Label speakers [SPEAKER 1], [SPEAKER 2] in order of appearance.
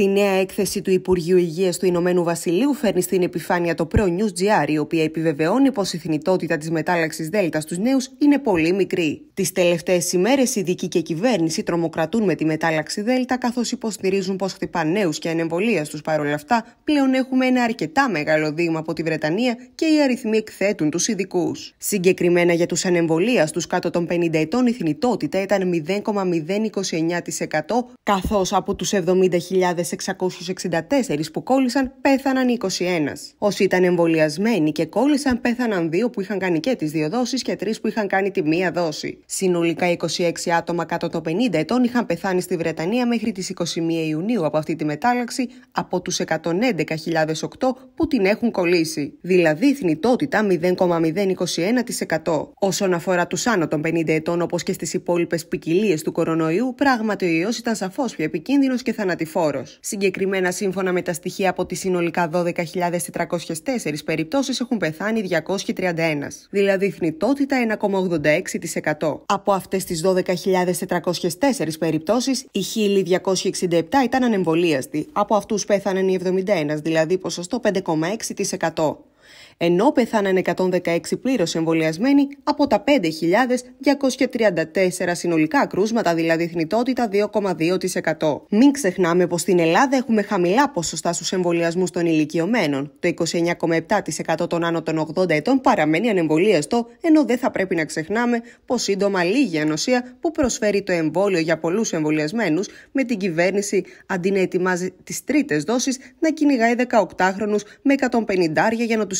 [SPEAKER 1] Τη νέα έκθεση του Υπουργείου Υγείας του Ηνωμένου Βασιλείου φέρνει στην επιφάνεια το Pro News GR, η οποία επιβεβαιώνει πως η θνητότητα της μετάλλαξης Δέλτα στους νέους είναι πολύ μικρή. Τις τελευταίες ημέρες, ειδικοί και κυβέρνηση τρομοκρατούν με τη μετάλλαξη Δέλτα, καθώς υποστηρίζουν πως χτυπά νέους και ανεμβολία του. Παρ' όλα αυτά, πλέον έχουμε ένα αρκετά μεγάλο δείγμα από τη Βρετανία και οι αριθμοί εκθέτουν τους ειδικούς. Συγκεκριμένα για τους ανεμβολία του κάτω των 50 ετών, η θνητότητα ήταν 0,029%, καθώς από τους 70.000 664 που κόλλησαν πέθαναν 21. Όσοι ήταν εμβολιασμένοι και κόλλησαν πέθαναν 2 που είχαν κάνει και τις δύο δόσεις και 3 που είχαν κάνει τη μία δόση. Συνολικά 26 άτομα κάτω των 50 ετών είχαν πεθάνει στη Βρετανία μέχρι τις 21 Ιουνίου από αυτή τη μετάλλαξη από τους 111.008 που την έχουν κολλήσει. Δηλαδή θνητότητα 0,021%. Όσον αφορά τους άνω των 50 ετών όπως και στις υπόλοιπες ποικιλίες του κορονοϊού, πράγματι ο ιός ήταν σαφώς πιο επικίνδυνος και θανατηφόρος. Συγκεκριμένα, σύμφωνα με τα στοιχεία από τι συνολικά 12.404 περιπτώσεις, έχουν πεθάνει 231. Δηλαδή, θνητότητα 1,86%. Από αυτές τις 12.404 περιπτώσεις, οι 1.267 ήταν ανεμβολίαστοι. Από αυτούς πέθανε οι 71, δηλαδή ποσοστό 5,6% ενώ πεθάναν 116 πλήρως εμβολιασμένοι από τα 5.234 συνολικά κρούσματα, δηλαδή θνητότητα 2,2%. Μην ξεχνάμε πως στην Ελλάδα έχουμε χαμηλά ποσοστά στους εμβολιασμούς των ηλικιωμένων. Το 29,7% των άνω των 80 ετών παραμένει ανεμβολίαστο, ενώ δεν θα πρέπει να ξεχνάμε πως σύντομα λίγη ανοσία που προσφέρει το εμβόλιο για πολλούς εμβολιασμένους με την κυβέρνηση αντί να ετοιμάζει τις τρίτες δόσεις να κυνηγάει χρόνου με 150 για να τους.